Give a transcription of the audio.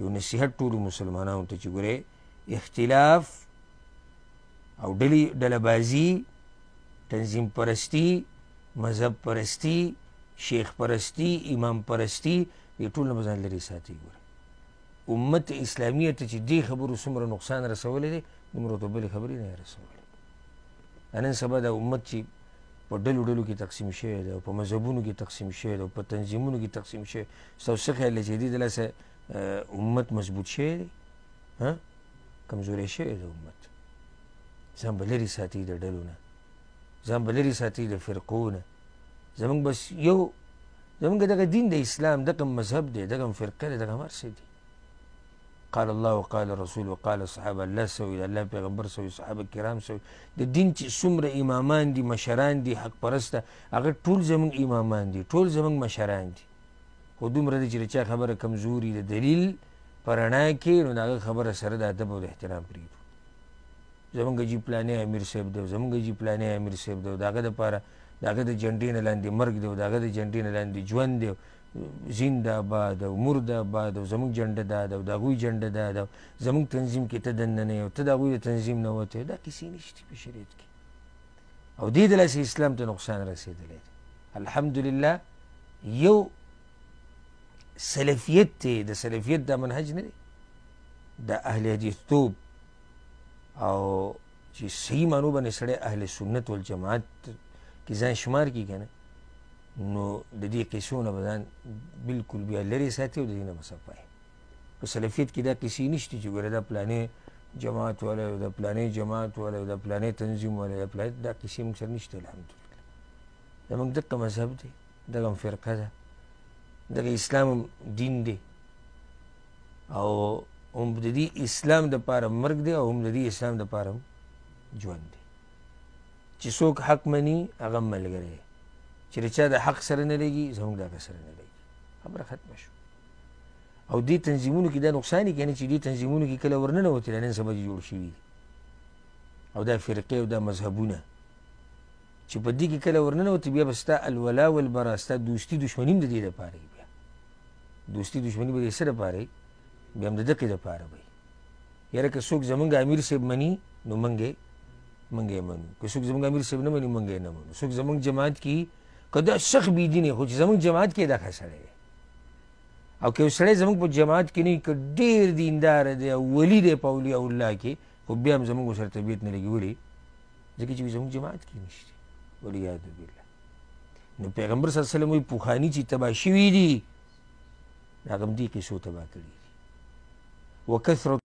یو نصیحت ټولو مسلمانانو ته چې ګوره اختلاف او ډلی ډلبازي تنظیم پرستی مذهب پرستی شیخ پرستی امام پرستی دې ټول نه ځان لري ساتي ګوره امت اسلامیه ته چې دې خبرو څومره نقصان رسولی دی دومره ته بلې خبرې نه رسولې نن سبا د امت چې په ډلو ډلو کې تقسیم شوی دی او په مذهبونو کې تقسیم شوی دی او په تنظیمونو کې تقسیم شوی ستاسو څه خیال چې دې د لاسه امت مضبوط شوی دی ها کمزوری شوی دی امت ځان به لرې ساتي د ډلو نه ځان به لرې ساتي د فرقو نه زمونږ بس یو زمونږ دغه دین د اسلام دغه مذهب دی دغه فرقه دی دغه هر څه دی قال الله وقال رسول وقال صحابه الله سوي د الله پیغمبر سوي صحابه کرام سوي د دین چې څومره امامان دي مشران دي حق پرسته هغه ټول زمونږ امامان دي ټول زمونږ مشران دي خو دومره دی چې چا خبره کمزوري د دلیل په رڼا کې نو د هغه خبره سره د ادب او د احترام پرېږدو زمونږ جی پلانې امیر صاحب دی زمونږ جی پلانې امیر صاحب دی د هغه دپاره د هغه د جنډې نه لاندې مرګ دی د هغه د جنډې نه لاندې ژوند دی زنده آباد او مرده آباد او زمونږ جنډه دا ده او د هغوی جنډه دا ده زمونږ تنظیم کې ته دننه نه یې او ته د هغوی د تنظیم نه وتی دا کیسې نشته په شریعت کې او دې د لاسه اسلام ته نقصان رسېدلی دی الحمدلله یو سلفیت ته د سلفیت دا منهج نه دی د اهل حدیث توب او چې صحیح مانو باندې سړی اهل سنت والجماعت کې ځان شمار کی کنه نو د دې قیسونه به ځان بالکل بیا لرې ساتي او د دې نه مسافه په سلفیت کې دا کسی نشته چې ګوره دا پلانې جماعت ولا دا پلانې جماعت ولا دا پلانې تنظیم ولا دا پلانې دا کسی موږ سره نشته الحمدلله زموږ دقه مذهب دی دغه فرقه ده دغه اسلام دین دی او هم د دې اسلام د پاره مرګ دی او هم د دې اسلام د پاره ژوند دی چې څوک حق مني هغه ملګری چې رچا د حق سره نه لګي زموږ د سره نه لګي خبره ختم شو او دې تنظیمونو کې دا نقصان کې نه چې دې تنظیمونو کې کله ورننه وتی نن سبا جوړ شوی او دا فرقه او دا مذهبونه چې په دې کې کله ورننه وتی بیا بستا الولا والبرا ستا دوستي دشمنی هم د دې لپاره دوستی دشمنی به دې سره پاره به هم د دقې لپاره وي یاره که څوک زمونږ امیر صاحب مني نو منګې منګې منو که څوک زمونږ امیر صاحب نه مني منګې نه منو څوک زمونږ جماعت کې که دا سخ بیدین خو چې زمونږ جماعت کې دا ښه سړی دی او که سړی زمونږ په جماعت کې نه که ډېر دیندار دی او ولي دی په اولیاء الله کې خو بیا هم زمونږ سره طبیعت نه لګي ولې ځکه چې زمونږ جماعت کې نشته ولیاذ بالله نو پیغمبر صلی الله علیه وسلم وی پوخانی چې تبا شوي دي هغه دې کې شو تبا کړی وکثرت